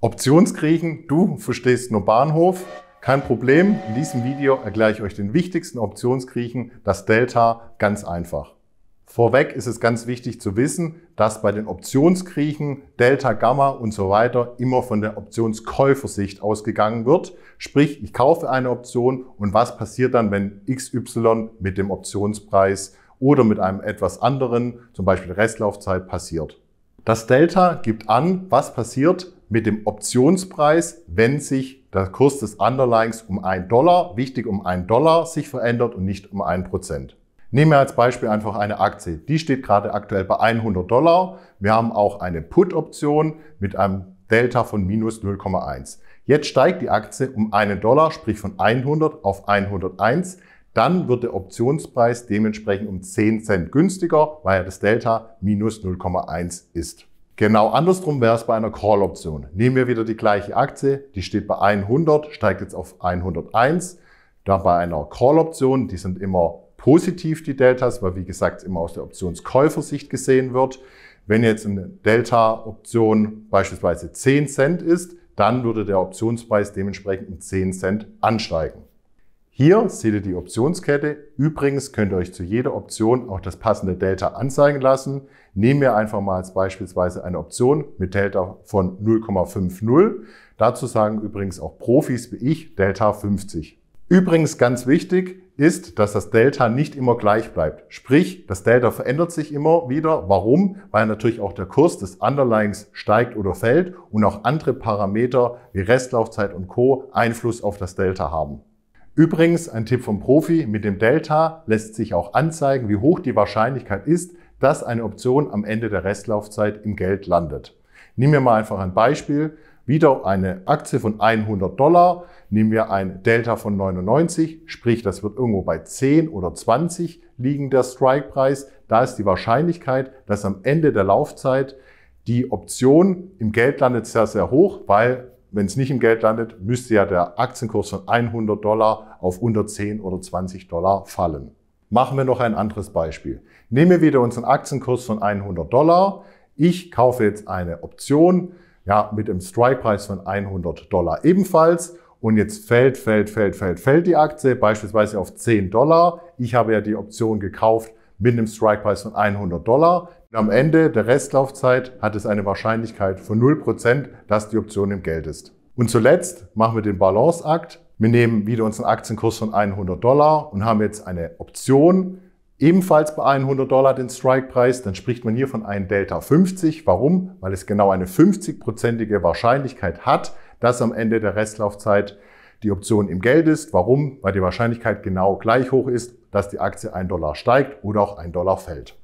Optionskriechen, du verstehst nur Bahnhof. Kein Problem, in diesem Video erkläre ich euch den wichtigsten Optionskriechen, das Delta, ganz einfach. Vorweg ist es ganz wichtig zu wissen, dass bei den Optionskriechen Delta, Gamma und so weiter immer von der Optionskäufersicht ausgegangen wird. Sprich, ich kaufe eine Option und was passiert dann, wenn XY mit dem Optionspreis oder mit einem etwas anderen, zum Beispiel Restlaufzeit, passiert. Das Delta gibt an, was passiert, mit dem Optionspreis, wenn sich der Kurs des Underlyings um 1 Dollar, wichtig um 1 Dollar, sich verändert und nicht um 1 Prozent. Nehmen wir als Beispiel einfach eine Aktie. Die steht gerade aktuell bei 100 Dollar. Wir haben auch eine Put-Option mit einem Delta von minus 0,1. Jetzt steigt die Aktie um 1 Dollar, sprich von 100 auf 101. Dann wird der Optionspreis dementsprechend um 10 Cent günstiger, weil ja das Delta minus 0,1 ist. Genau andersrum wäre es bei einer Call-Option. Nehmen wir wieder die gleiche Aktie, die steht bei 100, steigt jetzt auf 101. Da bei einer Call-Option, die sind immer positiv, die Deltas, weil wie gesagt immer aus der Optionskäufersicht gesehen wird. Wenn jetzt eine Delta-Option beispielsweise 10 Cent ist, dann würde der Optionspreis dementsprechend um 10 Cent ansteigen. Hier seht ihr die Optionskette. Übrigens könnt ihr euch zu jeder Option auch das passende Delta anzeigen lassen. Nehmen wir einfach mal als beispielsweise eine Option mit Delta von 0,50. Dazu sagen übrigens auch Profis wie ich Delta 50. Übrigens ganz wichtig ist, dass das Delta nicht immer gleich bleibt. Sprich, das Delta verändert sich immer wieder. Warum? Weil natürlich auch der Kurs des Underlyings steigt oder fällt und auch andere Parameter wie Restlaufzeit und Co. Einfluss auf das Delta haben. Übrigens, ein Tipp vom Profi, mit dem Delta lässt sich auch anzeigen, wie hoch die Wahrscheinlichkeit ist, dass eine Option am Ende der Restlaufzeit im Geld landet. Nehmen wir mal einfach ein Beispiel. Wieder eine Aktie von 100 Dollar, nehmen wir ein Delta von 99, sprich das wird irgendwo bei 10 oder 20 liegen der Strike-Preis. Da ist die Wahrscheinlichkeit, dass am Ende der Laufzeit die Option im Geld landet, sehr, sehr hoch, weil wenn es nicht im Geld landet, müsste ja der Aktienkurs von 100 Dollar auf unter 10 oder 20 Dollar fallen. Machen wir noch ein anderes Beispiel. Nehmen wir wieder unseren Aktienkurs von 100 Dollar. Ich kaufe jetzt eine Option, ja, mit einem Strike-Preis von 100 Dollar ebenfalls. Und jetzt fällt, fällt, fällt, fällt, fällt die Aktie beispielsweise auf 10 Dollar. Ich habe ja die Option gekauft mit einem Strike-Preis von 100 Dollar. Und am Ende der Restlaufzeit hat es eine Wahrscheinlichkeit von 0%, dass die Option im Geld ist. Und zuletzt machen wir den Balanceakt. Wir nehmen wieder unseren Aktienkurs von 100 Dollar und haben jetzt eine Option, ebenfalls bei 100 Dollar den Strike-Preis, dann spricht man hier von einem Delta 50. Warum? Weil es genau eine 50-prozentige Wahrscheinlichkeit hat, dass am Ende der Restlaufzeit die Option im Geld ist. Warum? Weil die Wahrscheinlichkeit genau gleich hoch ist, dass die Aktie 1 Dollar steigt oder auch 1 Dollar fällt.